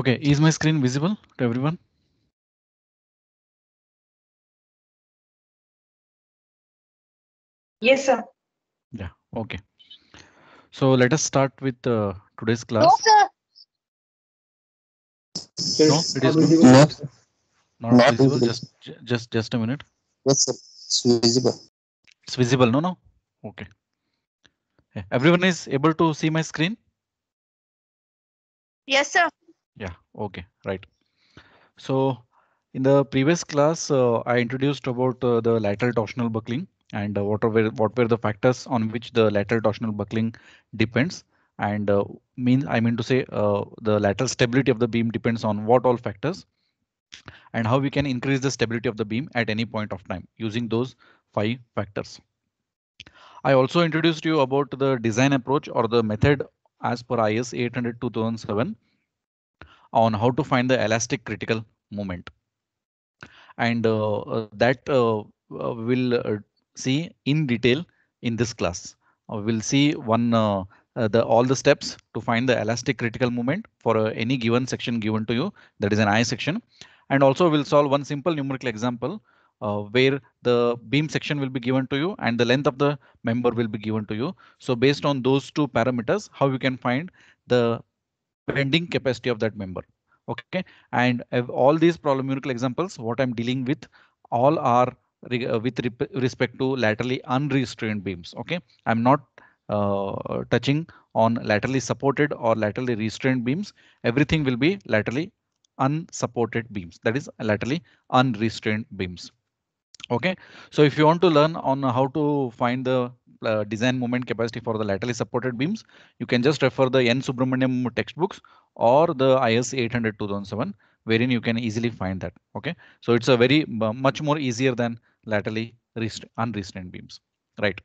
Okay, is my screen visible to everyone? Yes, sir. Yeah, okay. So let us start with uh, today's class. No, sir. No, it is visible. not, not, not visible. visible. Just, just, just a minute. Yes, sir. It's visible. It's visible. No, no. Okay. Yeah. Everyone is able to see my screen. Yes, sir. Yeah, okay, right. So in the previous class, uh, I introduced about uh, the lateral torsional buckling and uh, what, were, what were the factors on which the lateral torsional buckling depends. And uh, mean I mean to say uh, the lateral stability of the beam depends on what all factors and how we can increase the stability of the beam at any point of time using those five factors. I also introduced you about the design approach or the method as per IS 800 2007 on how to find the elastic critical moment. And uh, uh, that uh, we'll see in detail in this class. we'll see one the all the steps to find the elastic critical moment for any given section given to you. That is an I section. And also we'll solve one simple numerical example uh, where the beam section will be given to you and the length of the member will be given to you. So based on those two parameters, how you can find the bending capacity of that member. Okay, and all these problem numerical examples, what I'm dealing with, all are uh, with respect to laterally unrestrained beams. Okay, I'm not uh, touching on laterally supported or laterally restrained beams. Everything will be laterally unsupported beams. That is laterally unrestrained beams. Okay, so if you want to learn on how to find the uh, design moment capacity for the laterally supported beams, you can just refer the N Subramaniam textbooks or the IS 800 2007, wherein you can easily find that. Okay, so it's a very much more easier than laterally unrestrained beams, right?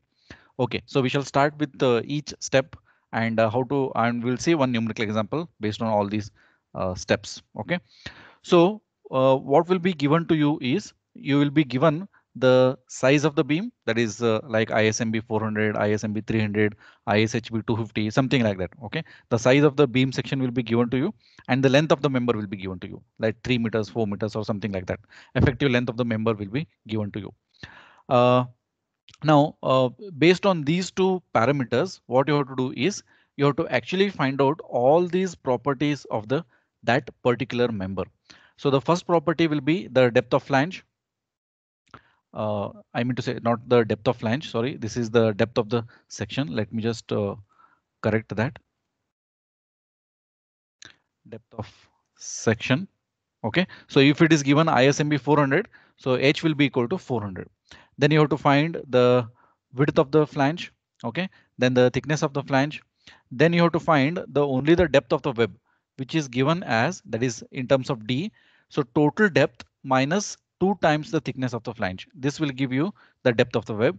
Okay, so we shall start with uh, each step and uh, how to and we'll see one numerical example based on all these uh, steps. Okay, so what will be given to you is you will be given the size of the beam that is uh, like ISMB 400, ISMB 300, ISHB 250, something like that. Okay, the size of the beam section will be given to you and the length of the member will be given to you like three meters, four meters or something like that. Effective length of the member will be given to you. Uh, now, uh, based on these two parameters, what you have to do is you have to actually find out all these properties of the that particular member. So the first property will be the depth of flange uh, I mean to say not the depth of flange, sorry, this is the depth of the section. Let me just uh, correct that. Depth of section. OK, so if it is given ISMB 400, so H will be equal to 400. Then you have to find the width of the flange. OK, then the thickness of the flange. Then you have to find the only the depth of the web, which is given as that is in terms of D. So total depth minus two times the thickness of the flange. This will give you the depth of the web.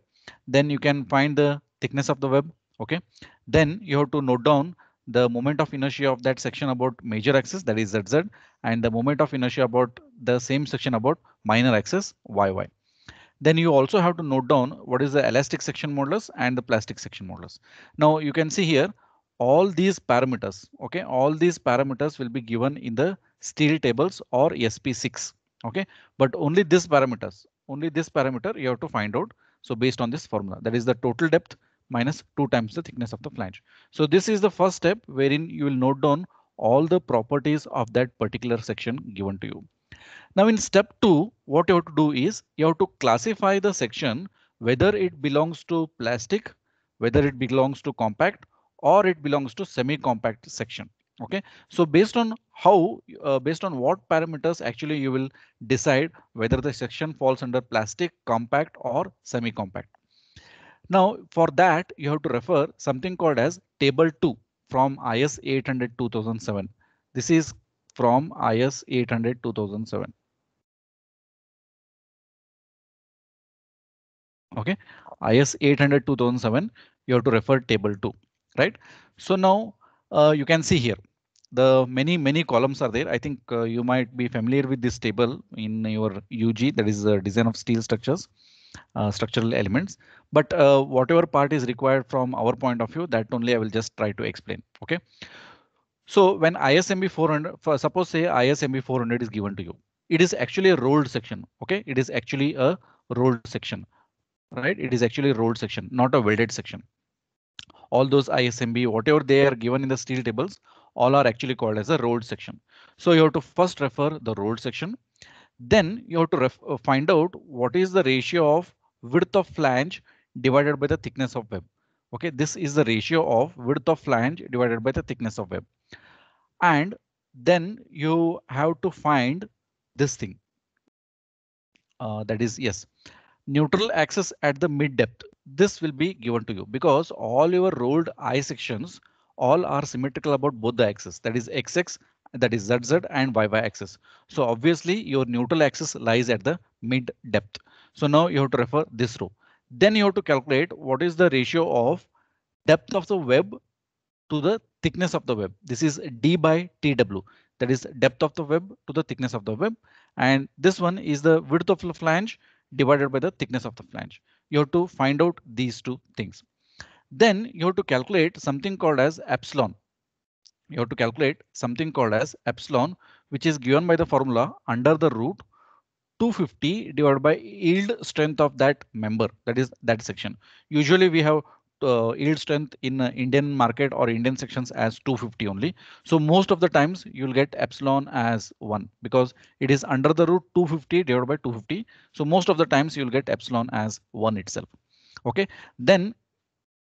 Then you can find the thickness of the web. OK, then you have to note down the moment of inertia of that section about major axis that is ZZ and the moment of inertia about the same section about minor axis YY. Then you also have to note down what is the elastic section modulus and the plastic section modulus. Now you can see here all these parameters. OK, all these parameters will be given in the steel tables or ESP6. Okay, but only this parameters, only this parameter you have to find out. So based on this formula, that is the total depth minus two times the thickness of the flange. So this is the first step wherein you will note down all the properties of that particular section given to you. Now in step two, what you have to do is you have to classify the section whether it belongs to plastic, whether it belongs to compact or it belongs to semi-compact section okay so based on how uh, based on what parameters actually you will decide whether the section falls under plastic compact or semi compact now for that you have to refer something called as table 2 from is 800 2007 this is from is 800 2007 okay is 800 2007 you have to refer table 2 right so now uh, you can see here the many many columns are there. I think uh, you might be familiar with this table in your UG that is the uh, design of steel structures. Uh, structural elements. But uh, whatever part is required from our point of view, that only I will just try to explain. OK, so when ISMB 400, for, suppose say ISMB 400 is given to you, it is actually a rolled section. OK, it is actually a rolled section, right? It is actually a rolled section, not a welded section all those ISMB, whatever they are given in the steel tables, all are actually called as a rolled section. So you have to first refer the rolled section. Then you have to uh, find out what is the ratio of width of flange divided by the thickness of web. Okay, this is the ratio of width of flange divided by the thickness of web. And then you have to find this thing. Uh, that is yes, neutral axis at the mid depth this will be given to you because all your rolled I sections all are symmetrical about both the axes that is xx that is zz and yy axis. So obviously your neutral axis lies at the mid depth. So now you have to refer this row. Then you have to calculate what is the ratio of depth of the web to the thickness of the web. This is d by tw that is depth of the web to the thickness of the web and this one is the width of the flange divided by the thickness of the flange you have to find out these two things. Then you have to calculate something called as epsilon. You have to calculate something called as epsilon, which is given by the formula under the root 250 divided by yield strength of that member. That is that section. Usually we have uh, yield strength in uh, Indian market or Indian sections as 250 only. So most of the times you'll get epsilon as 1 because it is under the root 250 divided by 250. So most of the times you'll get epsilon as 1 itself. OK, then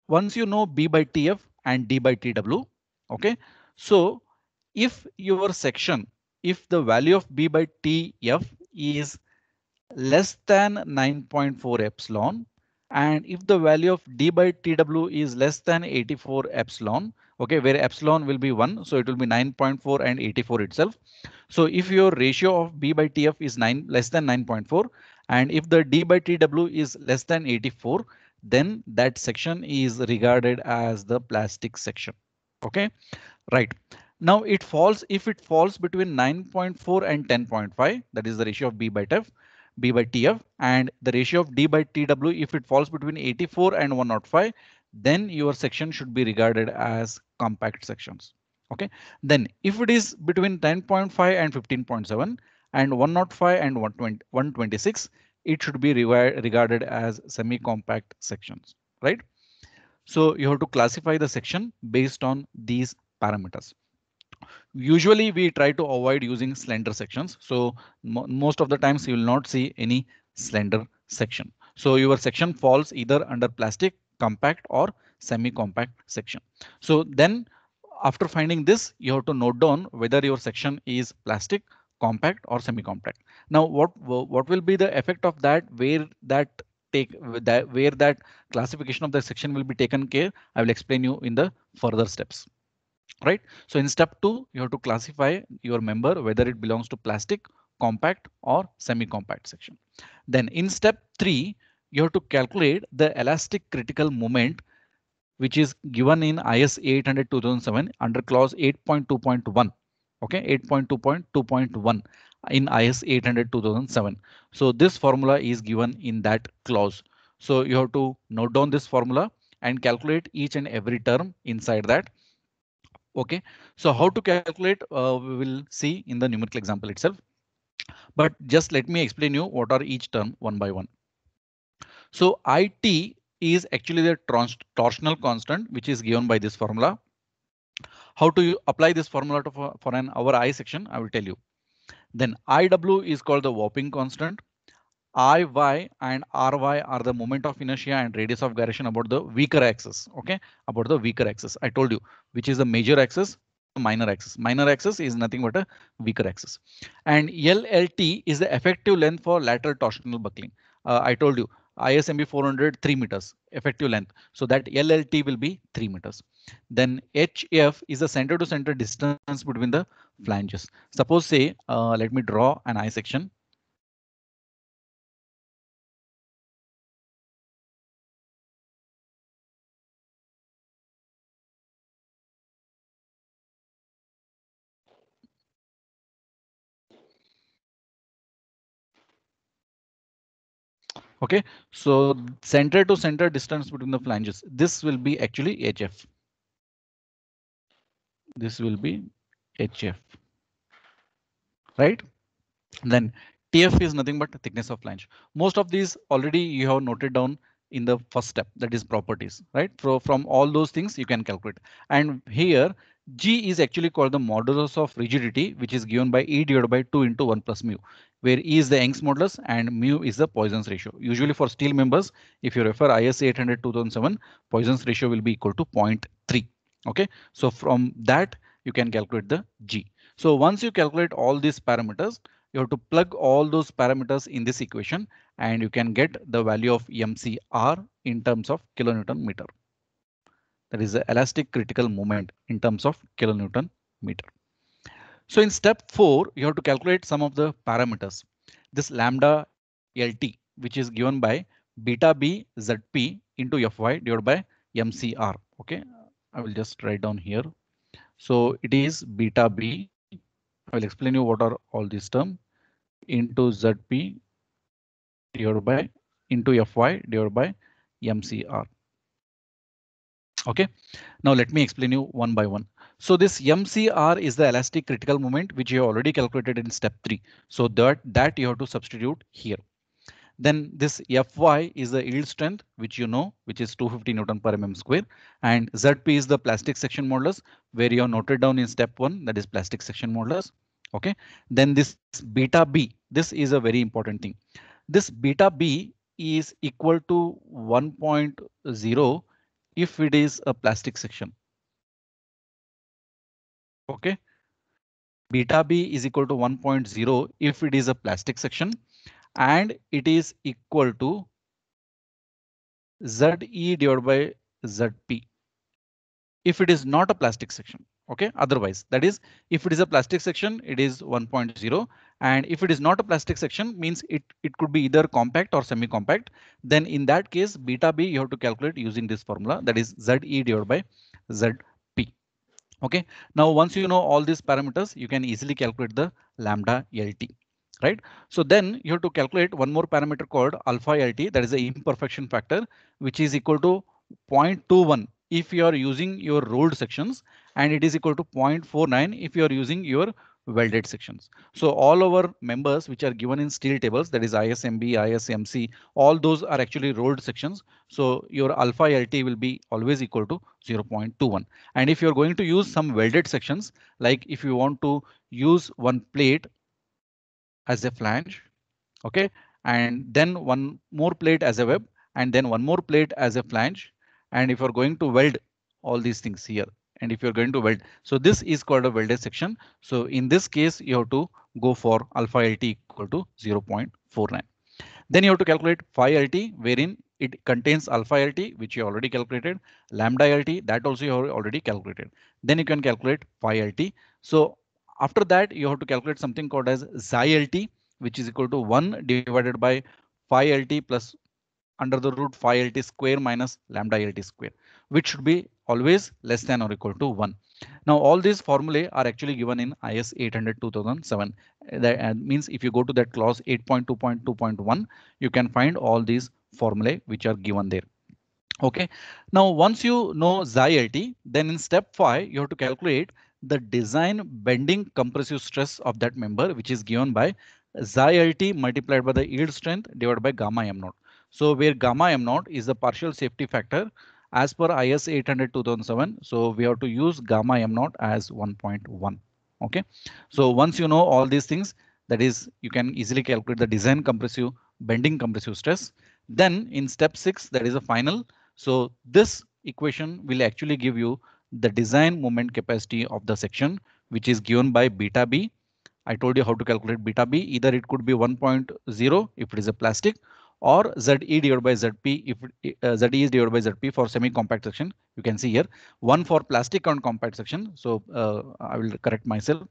once you know B by TF and D by TW. OK, so if your section if the value of B by TF is less than 9.4 epsilon and if the value of D by TW is less than 84 epsilon, okay, where epsilon will be 1, so it will be 9.4 and 84 itself. So if your ratio of B by TF is 9 less than 9.4 and if the D by TW is less than 84, then that section is regarded as the plastic section. OK, right now it falls if it falls between 9.4 and 10.5. That is the ratio of B by TF B by TF and the ratio of D by TW, if it falls between 84 and 105, then your section should be regarded as compact sections. Okay, then if it is between 10.5 and 15.7 and 105 and 126, it should be regarded as semi-compact sections, right? So you have to classify the section based on these parameters usually we try to avoid using slender sections. So mo most of the times you will not see any slender section. So your section falls either under plastic, compact or semi-compact section. So then after finding this, you have to note down whether your section is plastic, compact or semi-compact. Now what what will be the effect of that where that take that where that classification of the section will be taken care I will explain you in the further steps right? So in step two, you have to classify your member, whether it belongs to plastic, compact or semi-compact section. Then in step three, you have to calculate the elastic critical moment, which is given in IS 800-2007 under clause 8.2.1. Okay, 8.2.2.1 in IS 800-2007. So this formula is given in that clause. So you have to note down this formula and calculate each and every term inside that Okay, so how to calculate uh, we will see in the numerical example itself. But just let me explain you what are each term one by one. So IT is actually the torsional constant which is given by this formula. How to apply this formula to, for, for an our I section, I will tell you. Then IW is called the warping constant. Iy and Ry are the moment of inertia and radius of gyration about the weaker axis. Okay, about the weaker axis. I told you which is the major axis, minor axis. Minor axis is nothing but a weaker axis. And LLT is the effective length for lateral torsional buckling. Uh, I told you ISMB 400 3 meters effective length. So that LLT will be 3 meters. Then HF is the center to center distance between the flanges. Suppose say uh, let me draw an I section Okay, so center to center distance between the flanges. This will be actually HF. This will be HF. Right? Then TF is nothing but thickness of flange. Most of these already you have noted down in the first step that is properties, right? So from all those things you can calculate. And here G is actually called the modulus of rigidity, which is given by E divided by 2 into 1 plus mu, where E is the Young's modulus and mu is the Poisson's ratio. Usually for steel members, if you refer IS 800-2007, Poisson's ratio will be equal to 0.3. OK, so from that you can calculate the G. So once you calculate all these parameters, you have to plug all those parameters in this equation and you can get the value of MCR in terms of kilonewton meter that is the elastic critical moment in terms of kilonewton meter. So in step four, you have to calculate some of the parameters. This lambda LT, which is given by beta B ZP into FY divided by MCR. OK, I will just write down here. So it is beta B. I will explain you what are all these terms into ZP divided by into FY divided by MCR. Okay. Now let me explain you one by one. So this MCR is the elastic critical moment, which you already calculated in step three. So that that you have to substitute here. Then this Fy is the yield strength, which you know, which is 250 Newton per mm square. And Zp is the plastic section modulus, where you have noted down in step one, that is plastic section modulus. OK, then this beta B, this is a very important thing. This beta B is equal to 1.0 if it is a plastic section. Okay. Beta B is equal to 1.0 if it is a plastic section and it is equal to ZE divided by ZP. If it is not a plastic section, okay, otherwise that is if it is a plastic section, it is 1.0 and if it is not a plastic section, means it, it could be either compact or semi-compact. Then in that case, beta B you have to calculate using this formula that is ZE divided by ZP. OK, now once you know all these parameters, you can easily calculate the lambda LT right? So then you have to calculate one more parameter called alpha LT that is the imperfection factor which is equal to 0.21 if you are using your rolled sections and it is equal to 0.49 if you are using your welded sections. So all our members which are given in steel tables, that is ISMB, ISMC, all those are actually rolled sections. So your alpha LT will be always equal to 0.21. And if you're going to use some welded sections, like if you want to use one plate as a flange, okay, and then one more plate as a web, and then one more plate as a flange. And if you're going to weld all these things here, and if you're going to weld so this is called a welded section so in this case you have to go for alpha lt equal to 0.49 then you have to calculate phi lt wherein it contains alpha lt which you already calculated lambda lt that also you have already calculated then you can calculate phi lt so after that you have to calculate something called as xi lt which is equal to 1 divided by phi lt plus under the root phi lt square minus lambda lt square which should be always less than or equal to 1. Now all these formulae are actually given in IS 800-2007. That uh, means if you go to that clause 8.2.2.1, you can find all these formulae which are given there. OK, now once you know xi LT, then in step five, you have to calculate the design bending compressive stress of that member, which is given by xi LT multiplied by the yield strength divided by gamma m naught. So where gamma m naught is the partial safety factor as per IS 800 2007. So we have to use gamma m naught as 1.1. OK, so once you know all these things, that is you can easily calculate the design compressive bending compressive stress. Then in step six, that is a final. So this equation will actually give you the design moment capacity of the section, which is given by beta B. I told you how to calculate beta B. Either it could be 1.0 if it is a plastic or ZE divided by ZP if uh, ZE is divided by ZP for semi-compact section. You can see here one for plastic and compact section. So uh, I will correct myself.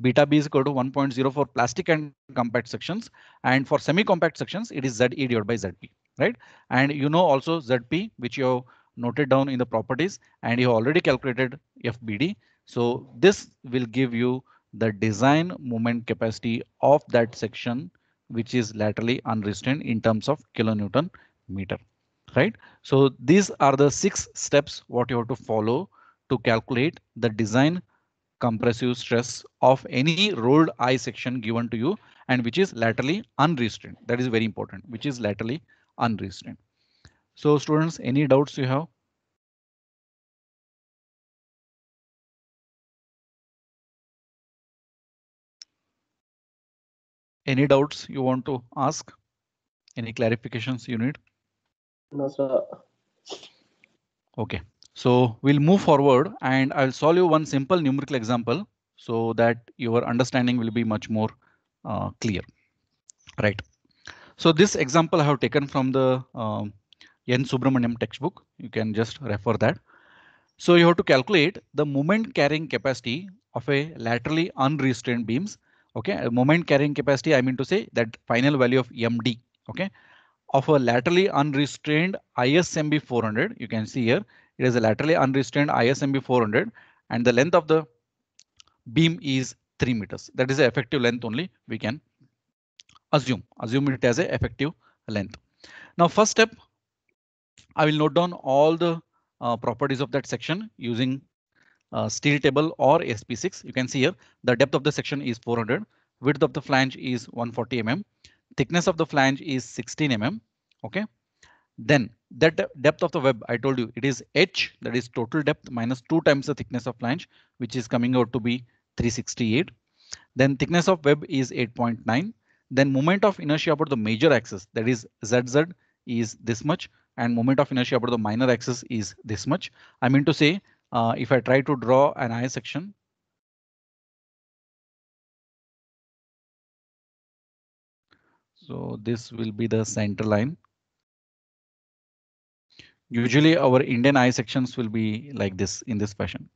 Beta B is equal to 1.0 for plastic and compact sections and for semi-compact sections it is ZE divided by ZP, right? And you know also ZP which you have noted down in the properties and you have already calculated FBD. So this will give you the design moment capacity of that section which is laterally unrestrained in terms of kilonewton meter, right? So these are the six steps what you have to follow to calculate the design compressive stress of any rolled I section given to you and which is laterally unrestrained. That is very important, which is laterally unrestrained. So students, any doubts you have? Any doubts you want to ask? Any clarifications you need? No, sir. Okay, so we'll move forward and I'll solve you one simple numerical example so that your understanding will be much more uh, clear. Right. So this example I have taken from the um, N Subramaniam textbook. You can just refer that. So you have to calculate the moment carrying capacity of a laterally unrestrained beams okay moment carrying capacity i mean to say that final value of md okay of a laterally unrestrained ismb 400 you can see here it is a laterally unrestrained ismb 400 and the length of the beam is 3 meters that is the effective length only we can assume assume it as a effective length now first step i will note down all the uh, properties of that section using uh, steel table or SP6. You can see here the depth of the section is 400, width of the flange is 140 mm, thickness of the flange is 16 mm. Okay, then that depth of the web I told you it is h that is total depth minus two times the thickness of flange which is coming out to be 368. Then thickness of web is 8.9. Then moment of inertia about the major axis that is ZZ is this much and moment of inertia about the minor axis is this much. I mean to say uh, if I try to draw an I section, so this will be the center line. Usually our Indian I sections will be like this in this fashion.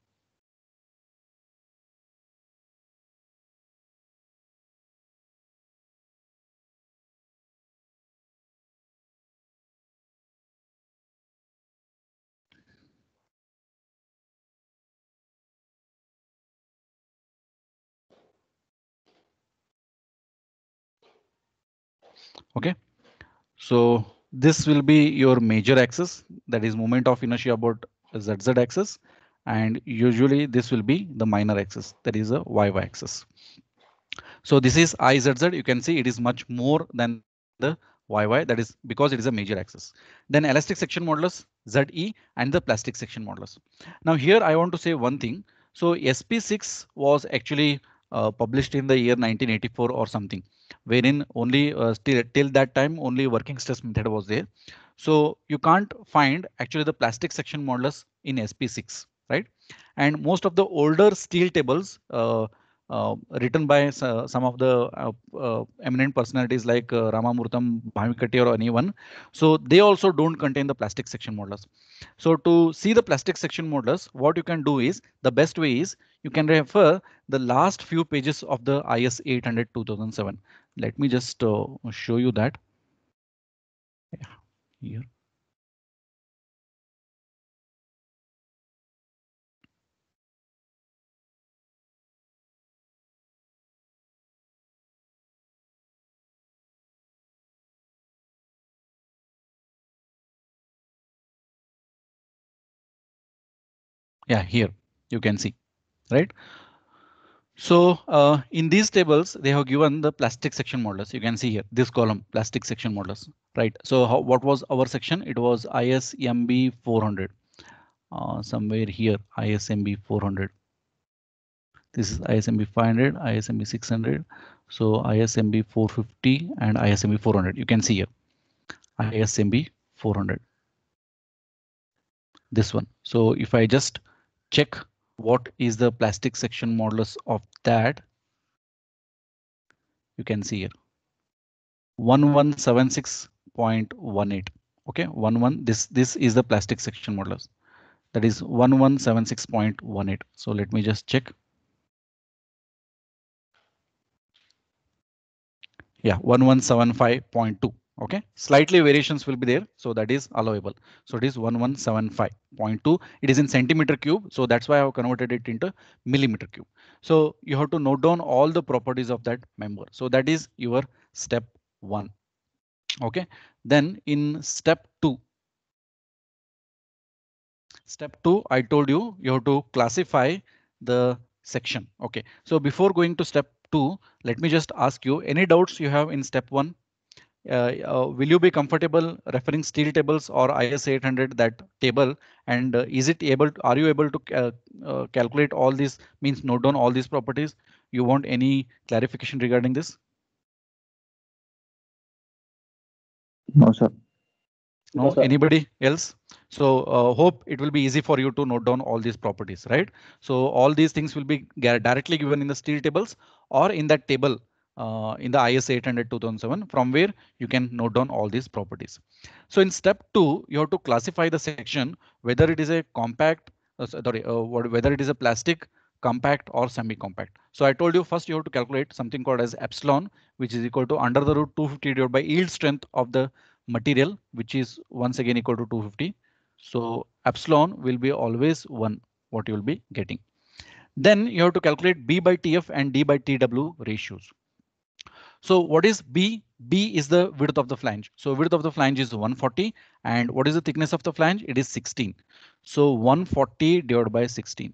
Okay, so this will be your major axis that is moment of inertia about ZZ axis and usually this will be the minor axis that is a YY axis. So this is IZZ you can see it is much more than the YY that is because it is a major axis. Then elastic section modulus ZE and the plastic section modulus. Now here I want to say one thing. So SP6 was actually uh, published in the year 1984 or something wherein only uh, still till that time only working stress method was there. So you can't find actually the plastic section modulus in SP6, right? And most of the older steel tables uh, uh, written by uh, some of the uh, uh eminent personalities like uh, Ramamurtham, Bhamikati or anyone. So they also don't contain the plastic section modulus. So to see the plastic section modulus, what you can do is the best way is you can refer the last few pages of the IS 800 2007. Let me just uh, show you that. Yeah, here. Yeah, here you can see, right? So uh, in these tables, they have given the plastic section modulus. You can see here this column plastic section modulus, right? So how, what was our section? It was ISMB 400 uh, somewhere here ISMB 400. This is ISMB 500, ISMB 600. So ISMB 450 and ISMB 400. You can see here ISMB 400. This one. So if I just check what is the plastic section modulus of that? You can see here. 1176.18. Okay, 11. This this is the plastic section modulus. That is 1176.18. So let me just check. Yeah, 1175.2 okay slightly variations will be there so that is allowable so it is 1175.2 it is in centimeter cube so that's why i've converted it into millimeter cube so you have to note down all the properties of that member so that is your step one okay then in step two step two i told you you have to classify the section okay so before going to step two let me just ask you any doubts you have in step one uh, uh, will you be comfortable referring steel tables or IS 800 that table? And uh, is it able? To, are you able to calculate all these means note down all these properties? You want any clarification regarding this? No, sir. No, no anybody else? So uh, hope it will be easy for you to note down all these properties, right? So all these things will be directly given in the steel tables or in that table uh, in the IS 800 2007 from where you can note down all these properties. So in step two, you have to classify the section whether it is a compact, uh, sorry, uh, whether it is a plastic, compact or semi-compact. So I told you first you have to calculate something called as epsilon, which is equal to under the root 250 divided by yield strength of the material, which is once again equal to 250. So epsilon will be always one what you will be getting. Then you have to calculate B by TF and D by TW ratios. So what is B? B is the width of the flange. So width of the flange is 140. And what is the thickness of the flange? It is 16. So 140 divided by 16.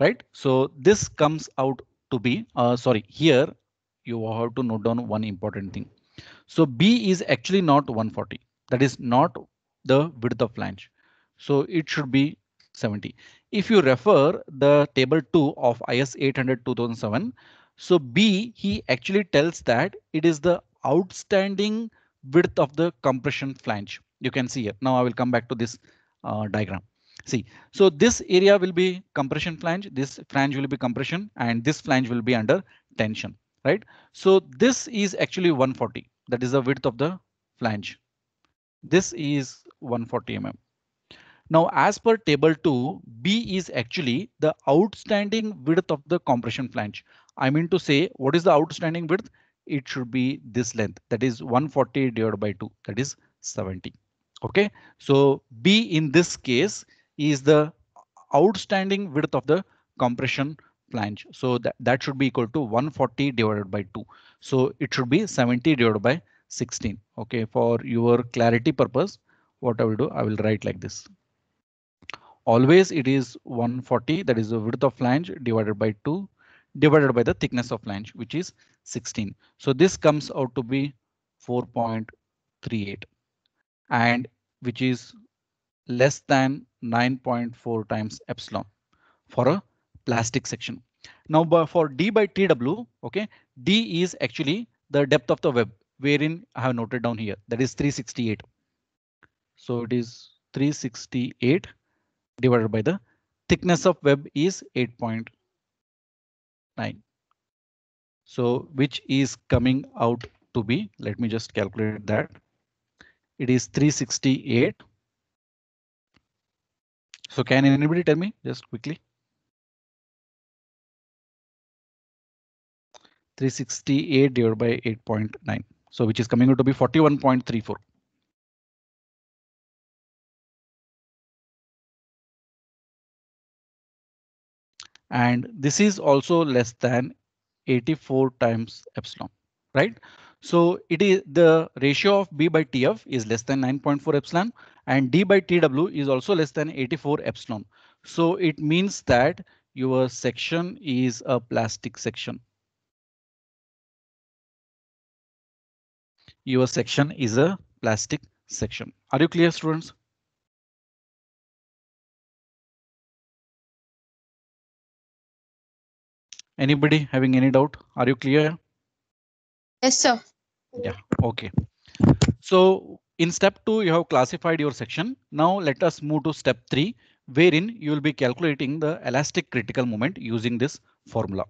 Right, so this comes out to be uh, sorry here you have to note down one important thing. So B is actually not 140. That is not the width of flange. So it should be 70. If you refer the table 2 of IS 800 2007, so B, he actually tells that it is the outstanding width of the compression flange. You can see it. Now I will come back to this uh, diagram. See, so this area will be compression flange, this flange will be compression, and this flange will be under tension, right? So this is actually 140. That is the width of the flange. This is 140 mm. Now, as per table two, B is actually the outstanding width of the compression flange. I mean to say what is the outstanding width? It should be this length that is 140 divided by 2 that is 70. OK, so B in this case is the outstanding width of the compression flange. So that, that should be equal to 140 divided by 2. So it should be 70 divided by 16. OK, for your clarity purpose, what I will do, I will write like this always it is 140 that is the width of flange divided by 2 divided by the thickness of flange which is 16 so this comes out to be 4.38 and which is less than 9.4 times epsilon for a plastic section now for d by tw okay d is actually the depth of the web wherein i have noted down here that is 368 so it is 368 divided by the thickness of web is 8.9. So which is coming out to be, let me just calculate that. It is 368. So can anybody tell me just quickly? 368 divided by 8.9. So which is coming out to be 41.34. and this is also less than 84 times epsilon, right? So it is the ratio of B by TF is less than 9.4 epsilon and D by TW is also less than 84 epsilon. So it means that your section is a plastic section. Your section is a plastic section. Are you clear students? Anybody having any doubt? Are you clear? Yes, sir. Yeah, okay. So in step two, you have classified your section. Now let us move to step three, wherein you will be calculating the elastic critical moment using this formula.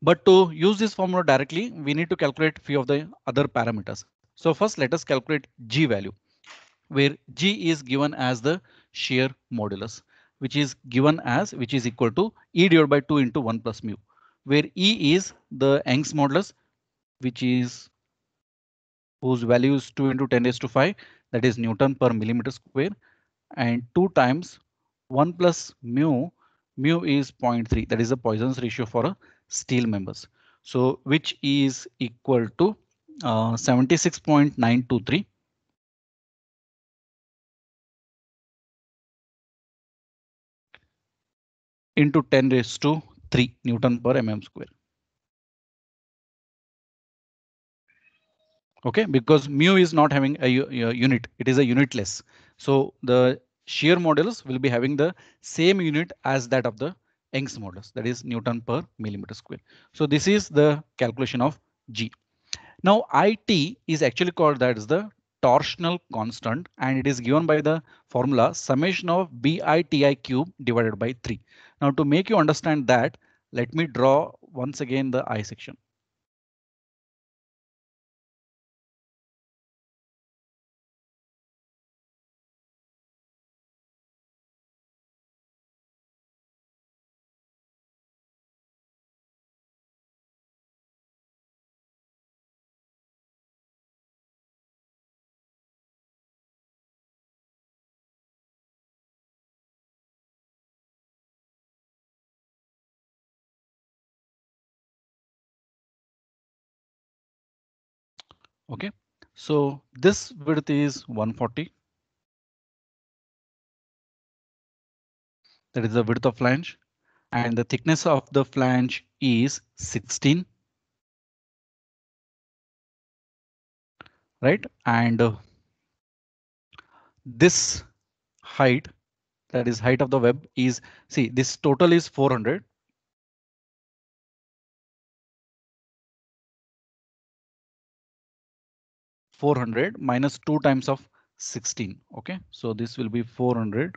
But to use this formula directly, we need to calculate few of the other parameters. So first let us calculate G value, where G is given as the shear modulus which is given as which is equal to E divided by 2 into 1 plus mu, where E is the Young's modulus, which is whose value is 2 into 10 raised to 5, that is Newton per millimeter square, and 2 times 1 plus mu, mu is 0.3, that is the Poisson's ratio for a steel members. So which is equal to uh, 76.923 into 10 raised to 3 Newton per mm square. Okay, because mu is not having a, a unit, it is a unitless. So the shear modulus will be having the same unit as that of the Young's modulus, that is Newton per millimeter square. So this is the calculation of G. Now IT is actually called that is the torsional constant and it is given by the formula summation of BITI cube divided by 3. Now to make you understand that, let me draw once again the I section. OK, so this width is 140. That is the width of flange and the thickness of the flange is 16. Right and uh, this height that is height of the web is see this total is 400 400 minus 2 times of 16. OK, so this will be 400.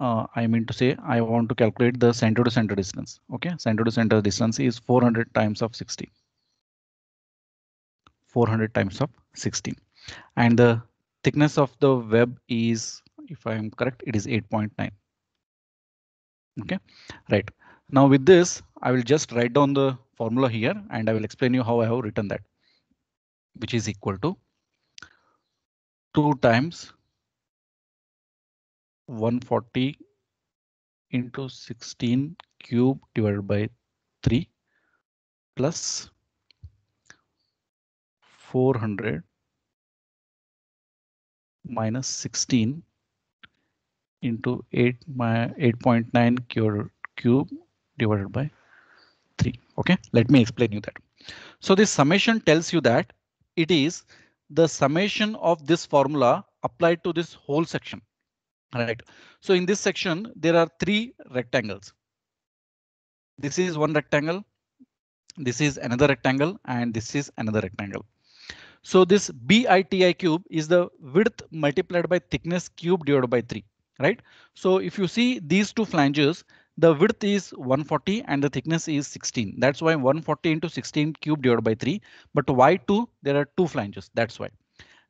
Uh, I mean to say I want to calculate the center to center distance. OK, center to center distance is 400 times of 16. 400 times of 16 and the thickness of the web is if I am correct, it is 8.9. OK, right now with this I will just write down the formula here and I will explain you how I have written that, which is equal to 2 times 140 into 16 cube divided by 3 plus 400 minus 16 into 8 my 8.9 cube divided by 3. Okay, let me explain you that. So this summation tells you that it is the summation of this formula applied to this whole section. Right. So in this section, there are three rectangles. This is one rectangle. This is another rectangle and this is another rectangle. So this BITI cube is the width multiplied by thickness cube divided by 3, right? So if you see these two flanges, the width is 140 and the thickness is 16. That's why 140 into 16 cube divided by 3. But why 2? There are two flanges. That's why.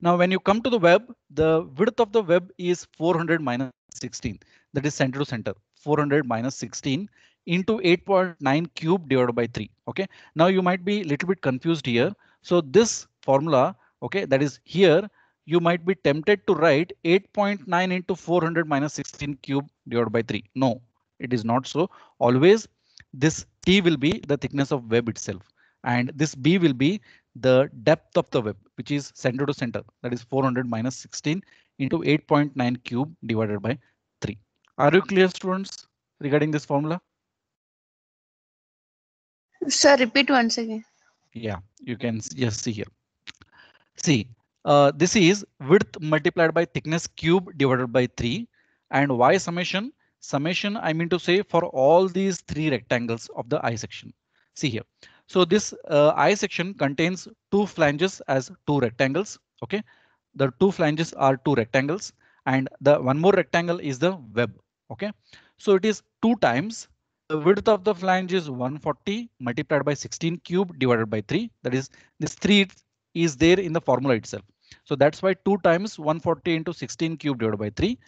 Now when you come to the web, the width of the web is 400 minus 16. That is center to center. 400 minus 16 into 8.9 cube divided by 3. OK, now you might be a little bit confused here. So this formula, OK, that is here you might be tempted to write 8.9 into 400 minus 16 cube divided by 3. No, it is not so. Always this T will be the thickness of web itself and this B will be the depth of the web, which is center to center. That is 400 minus 16 into 8.9 cube divided by 3. Are you clear students regarding this formula? Sir, repeat once again. Yeah, you can just see here. See, uh, this is width multiplied by thickness cube divided by 3 and y summation summation, I mean to say for all these three rectangles of the I section. See here. So this uh, I section contains two flanges as two rectangles. OK, the two flanges are two rectangles and the one more rectangle is the web. OK, so it is two times the width of the flange is 140 multiplied by 16 cube divided by 3. That is this 3 is there in the formula itself. So that's why 2 times 140 into 16 cube divided by 3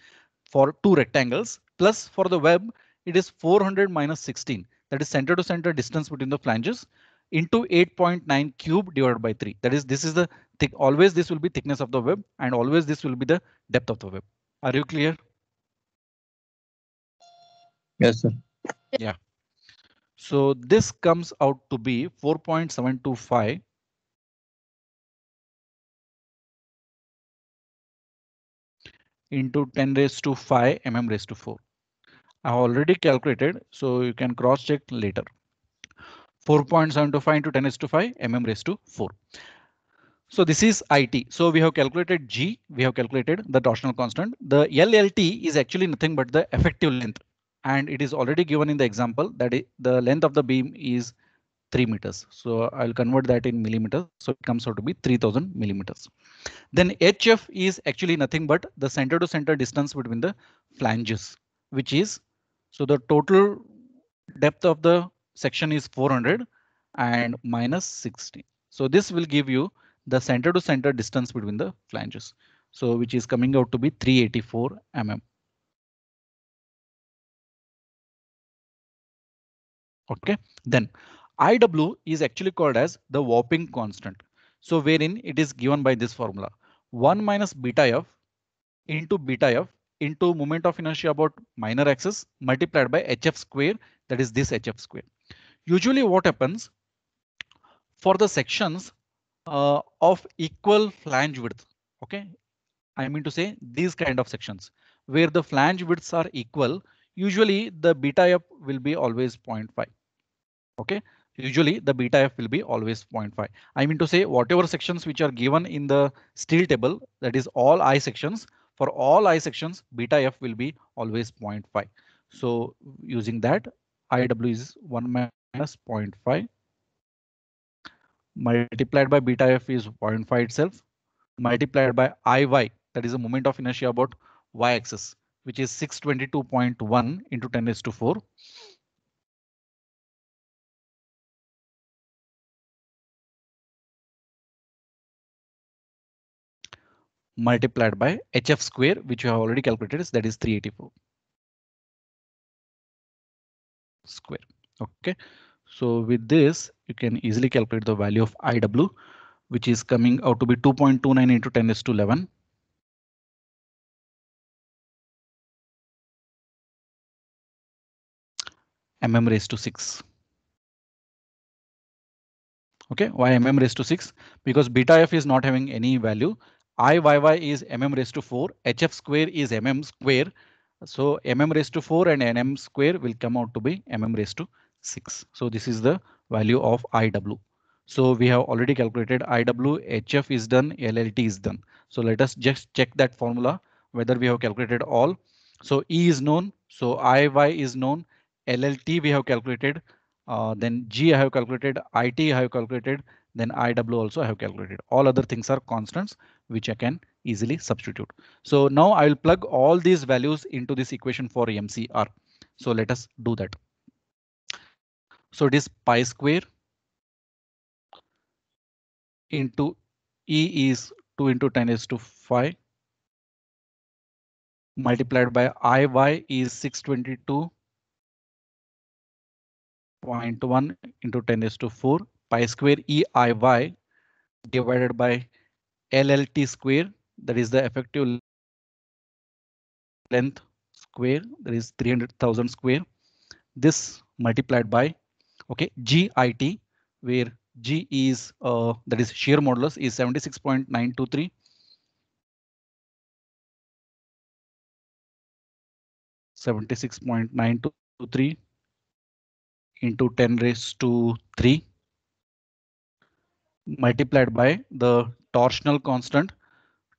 for two rectangles Plus for the web, it is 400 minus 16. That is center to center distance between the flanges into 8.9 cube divided by 3. That is, this is the thick. Always this will be thickness of the web and always this will be the depth of the web. Are you clear? Yes, sir. Yeah. So this comes out to be 4.725. into 10 raised to 5 mm raised to 4. I have already calculated, so you can cross check later. 4.75 into 10 is to 5 mm raised to 4. So this is IT. So we have calculated G, we have calculated the torsional constant. The LLT is actually nothing but the effective length. And it is already given in the example that the length of the beam is 3 meters. So I'll convert that in millimeters. So it comes out to be 3000 millimeters. Then HF is actually nothing but the center to center distance between the flanges, which is so the total depth of the section is 400 and minus 60. So this will give you the center to center distance between the flanges. So which is coming out to be 384 mm. OK, then IW is actually called as the warping constant. So wherein it is given by this formula 1 minus beta f into beta f into moment of inertia about minor axis multiplied by hf square that is this hf square. Usually what happens for the sections uh, of equal flange width. OK, I mean to say these kind of sections where the flange widths are equal. Usually the beta f will be always 0.5. OK, usually the beta f will be always 0.5. I mean to say whatever sections which are given in the steel table, that is all I sections, for all I sections, beta F will be always 0.5. So using that, IW is 1 minus 0.5 multiplied by beta F is 0.5 itself multiplied by IY, that is the moment of inertia about y axis, which is 622.1 into 10 is to 4. multiplied by HF square, which you have already calculated, is that is 384 square. OK, so with this, you can easily calculate the value of IW, which is coming out to be 2.29 into 10 is to 11. mm raised to 6. Okay, why mm raised to 6? Because beta f is not having any value IYY is mm raised to 4, HF square is mm square. So mm raised to 4 and mm square will come out to be mm raised to 6. So this is the value of IW. So we have already calculated IW, HF is done, LLT is done. So let us just check that formula whether we have calculated all. So E is known, so IY is known, LLT we have calculated, uh, then G I have calculated, IT I have calculated, then IW also I have calculated. All other things are constants which I can easily substitute. So now I will plug all these values into this equation for MCR. So let us do that. So it is pi square into E is 2 into 10 is to 5 multiplied by IY is 622.1 into 10 is to 4 pi square EIY divided by LLT square, that is the effective length square, that is 300,000 square. This multiplied by okay GIT, where G is uh, that is shear modulus is 76.923. Seventy-six point nine two three into ten raised to three multiplied by the torsional constant.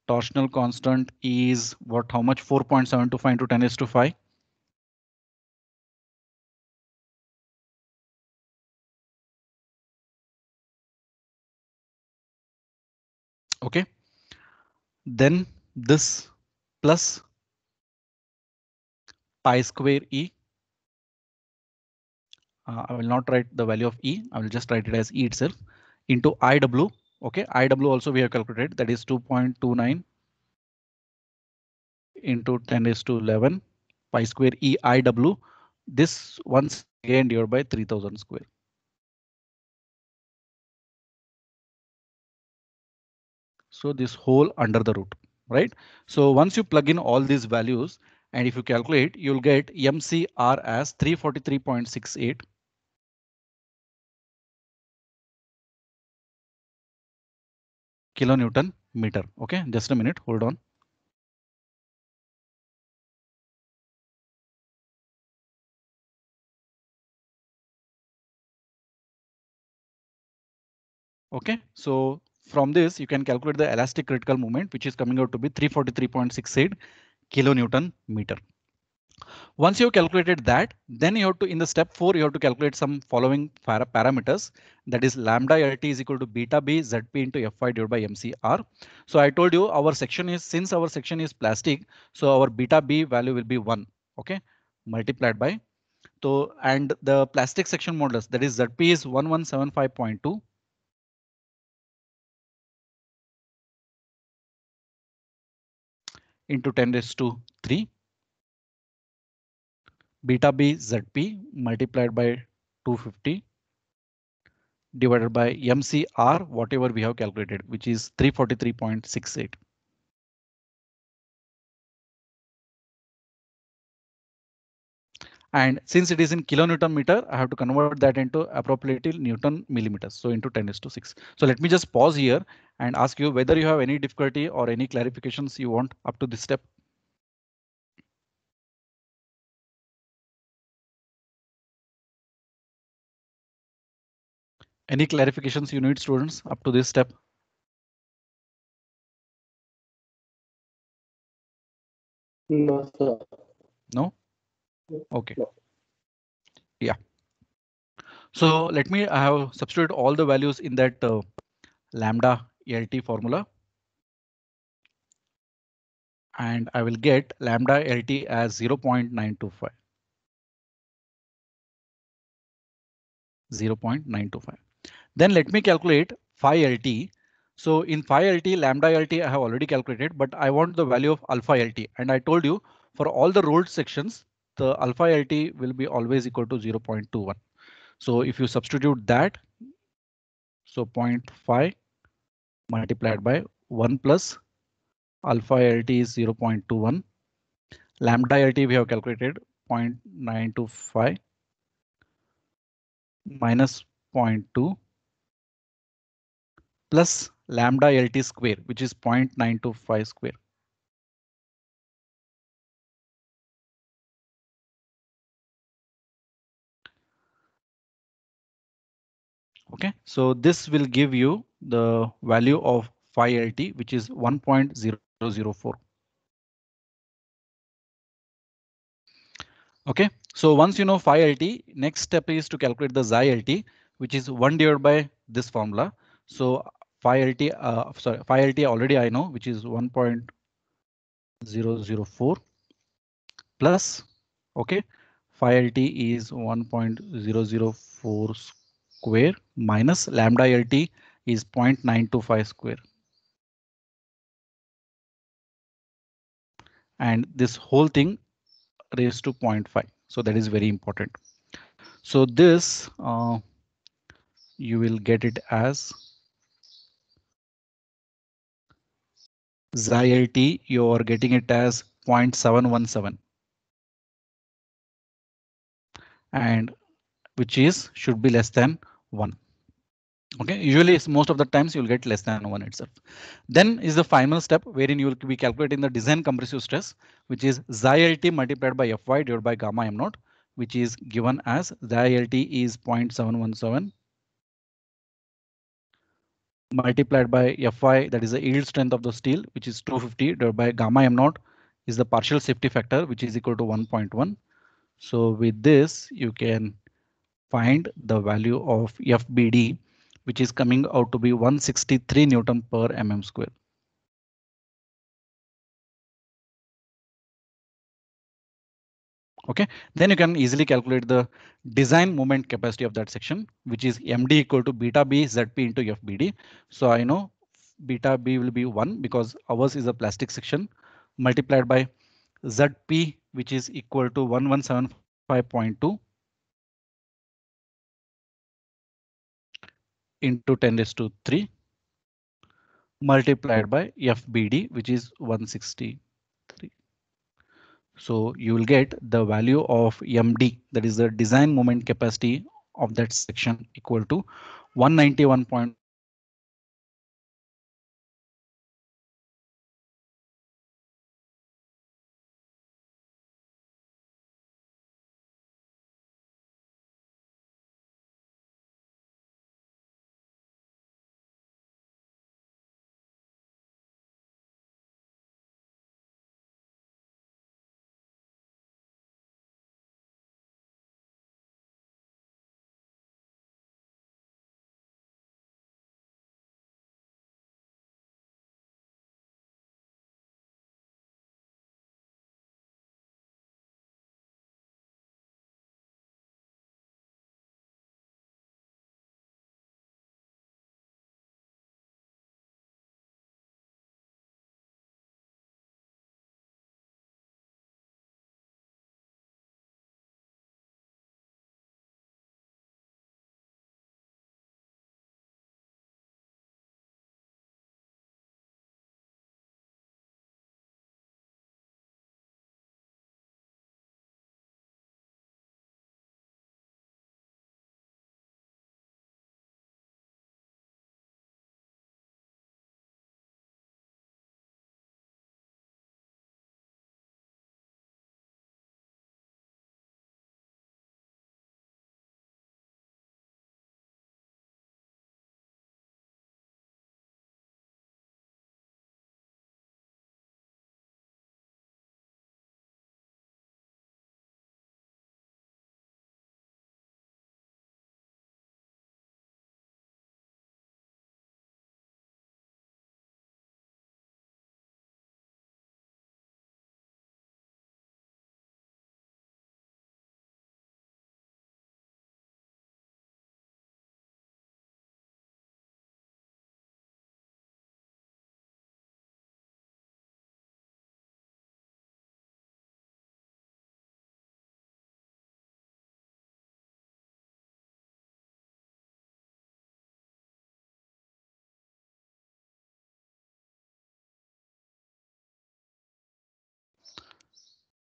Torsional constant is what how much 4.725 into 10 is to 5. OK, then this plus pi square E. Uh, I will not write the value of E. I will just write it as E itself into IW. Okay, IW also we have calculated that is 2.29 into 10 is to 11 pi square E IW. This once again divided by 3000 square. So this whole under the root, right? So once you plug in all these values and if you calculate, you'll get MCR as 343.68 kilonewton meter. Okay, just a minute, hold on. Okay, so from this you can calculate the elastic critical moment which is coming out to be 343.68 kilonewton meter. Once you have calculated that, then you have to, in the step four, you have to calculate some following para parameters. That is lambda LT is equal to beta B ZP into FY divided by MCR. So I told you our section is, since our section is plastic, so our beta B value will be one, okay? Multiplied by, so, and the plastic section modulus, that is ZP is 1175.2. into 10 raised to 3 beta b zp multiplied by 250 divided by mcr whatever we have calculated which is 343.68 and since it is in kilonewton meter i have to convert that into appropriately newton millimeters so into 10 is to 6 so let me just pause here and ask you whether you have any difficulty or any clarifications you want up to this step Any clarifications you need students up to this step? No, sir. No? Okay. No. Yeah. So let me I have substituted all the values in that uh, lambda LT formula. And I will get lambda LT as 0 0.925. 0.925. Then let me calculate phi LT. So in phi LT, lambda LT, I have already calculated, but I want the value of alpha LT. And I told you for all the ruled sections, the alpha LT will be always equal to 0.21. So if you substitute that, so 0.5 multiplied by 1 plus alpha LT is 0.21. Lambda LT we have calculated 0.925 minus 0.2 plus lambda LT square, which is 0.925 square. Okay, so this will give you the value of phi LT, which is 1.004. Okay, so once you know phi LT, next step is to calculate the xi LT, which is 1 divided by this formula. So 5LT, uh, sorry, 5LT already I know, which is 1.004 plus, okay, 5LT is 1.004 square minus lambda LT is 0.925 square. And this whole thing raised to 0.5. So that is very important. So this uh, you will get it as xi LT, you're getting it as 0.717. And which is should be less than 1. OK, usually most of the times you'll get less than 1 itself. Then is the final step wherein you will be calculating the design compressive stress, which is xi LT multiplied by Fy divided by gamma m naught, which is given as xi LT is 0.717 multiplied by Fy, that is the yield strength of the steel, which is 250 divided by gamma M0 is the partial safety factor, which is equal to 1.1. So with this, you can find the value of FBD, which is coming out to be 163 Newton per mm square. Okay, then you can easily calculate the design moment capacity of that section, which is MD equal to beta B ZP into FBD. So I know beta B will be one because ours is a plastic section multiplied by ZP, which is equal to 1175.2 into 10 raised to 3 multiplied by FBD, which is 160. So you will get the value of MD, that is the design moment capacity of that section equal to 191.1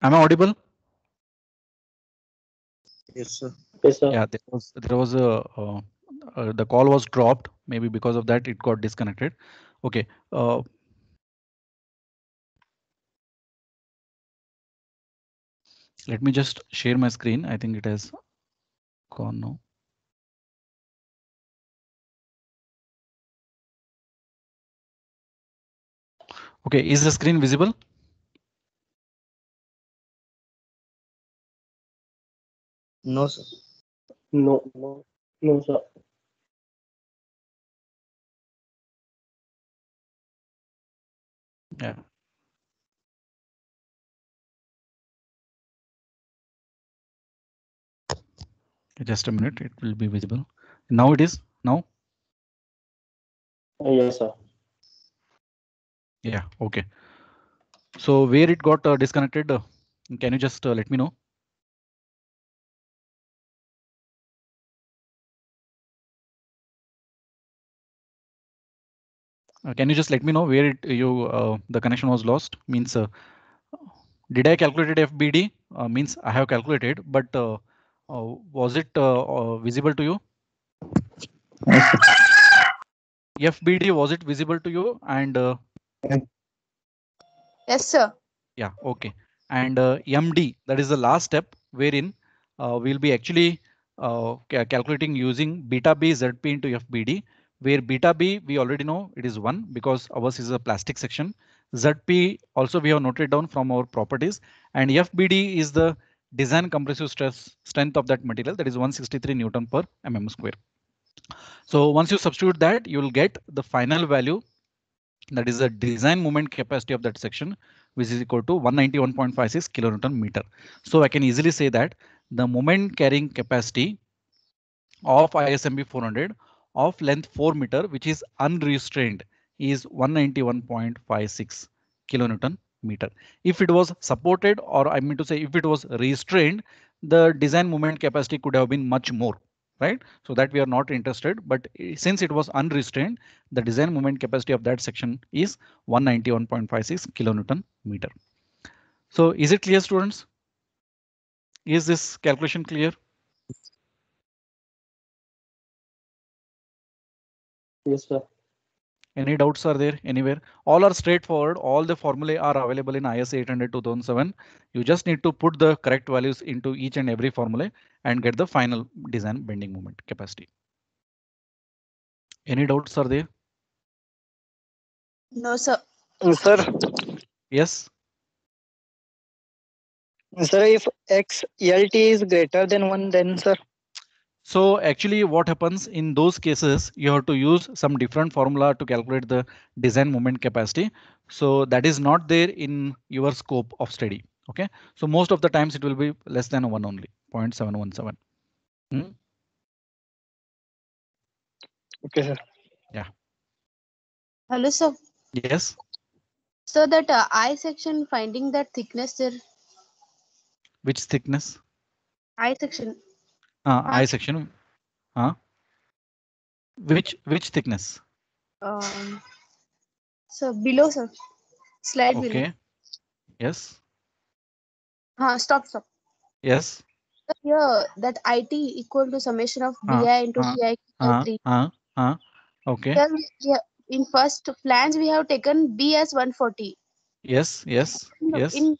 Am I audible? Yes, sir. Yes, sir. Yeah, there was there was a uh, uh, the call was dropped. Maybe because of that it got disconnected. Okay. Uh, let me just share my screen. I think it has gone now. Okay, is the screen visible? No, sir. No, no, no, sir. Yeah. Just a minute, it will be visible. Now it is, now? Oh, yes, sir. Yeah, okay. So where it got uh, disconnected, uh, can you just uh, let me know? Uh, can you just let me know where it, you uh, the connection was lost? Means uh, did I calculate FBD? means I have calculated, but was it visible to you? FBD was it visible to you and uh, yes sir yeah okay and uh, MD that is the last step wherein uh, we'll be actually calculating using beta BZP into FBD where beta b we already know it is 1 because ours is a plastic section. ZP also we have noted down from our properties and FBD is the design compressive stress strength of that material that is 163 Newton per mm square. So once you substitute that you will get the final value that is the design moment capacity of that section which is equal to 191.56 kilonewton meter. So I can easily say that the moment carrying capacity of ISMB 400 of length 4 meter, which is unrestrained, is 191.56 kilonewton meter. If it was supported or I mean to say if it was restrained, the design movement capacity could have been much more right? So that we are not interested. But eh, since it was unrestrained, the design moment capacity of that section is 191.56 kilonewton meter. So is it clear, students? Is this calculation clear? Yes, sir. Any doubts are there anywhere? All are straightforward. All the formulae are available in IS 800 2007. You just need to put the correct values into each and every formulae and get the final design bending moment capacity. Any doubts are there? No, sir. sir. Yes. Sir, if XLT is greater than 1, then sir. So actually what happens in those cases, you have to use some different formula to calculate the design moment capacity. So that is not there in your scope of study. OK, so most of the times it will be less than one only 0.717. Hmm? Okay, sir. Yeah. Hello, sir. Yes. So that uh, I section finding that thickness, sir. Which thickness? I section uh, eye section uh, which which thickness um so below sir slide okay below. yes uh, stop stop yes here that it equal to summation of ah, bi uh, into uh, bi uh, uh, uh, okay yeah in first plans we have taken b as 140 yes yes yes in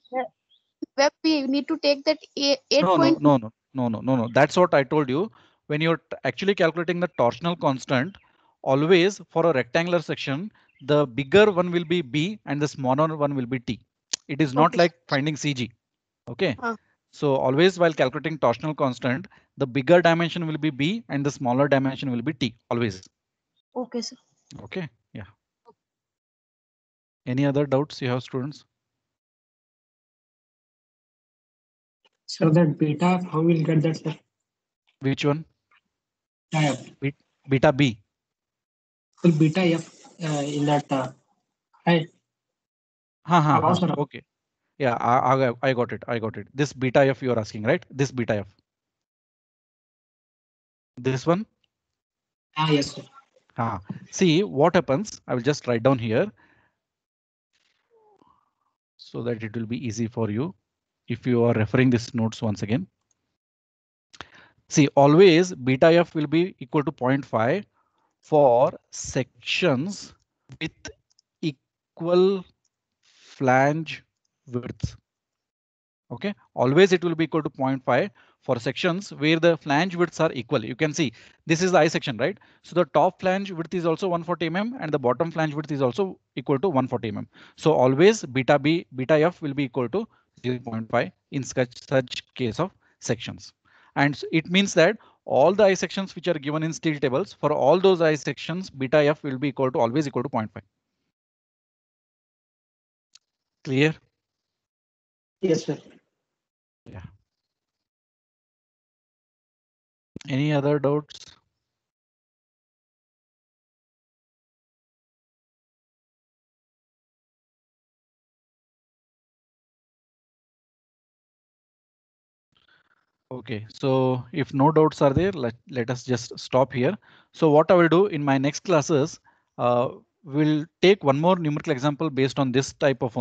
web we need to take that a 8 no, no no no no, no, no, no. That's what I told you. When you're actually calculating the torsional constant, always for a rectangular section, the bigger one will be B and the smaller one will be T. It is not like finding CG. Okay. Uh. So always while calculating torsional constant, the bigger dimension will be B and the smaller dimension will be T always. Okay, sir. Okay. Yeah. Any other doubts you have students? So that beta, how we'll get that, sir? Which one? Uh, yeah. beta B. So beta F uh, in that. Uh, I. Ha, ha, Okay. Yeah, I, I, I got it. I got it. This beta F you are asking, right? This beta F. This one? Ah, yes, sir. Ah, see what happens. I will just write down here. So that it will be easy for you if you are referring these notes once again. See, always beta f will be equal to 0.5 for sections with equal flange width. OK, always it will be equal to 0.5 for sections where the flange widths are equal. You can see this is the I section, right? So the top flange width is also 140 mm and the bottom flange width is also equal to 140 mm. So always beta b beta f will be equal to 0.5 in such, such case of sections. And it means that all the I sections which are given in steel tables for all those I sections beta F will be equal to always equal to 0.5. Clear? Yes, sir. Yeah. Any other doubts? Okay, so if no doubts are there, let, let us just stop here. So what I will do in my next classes, uh, we'll take one more numerical example based on this type of only.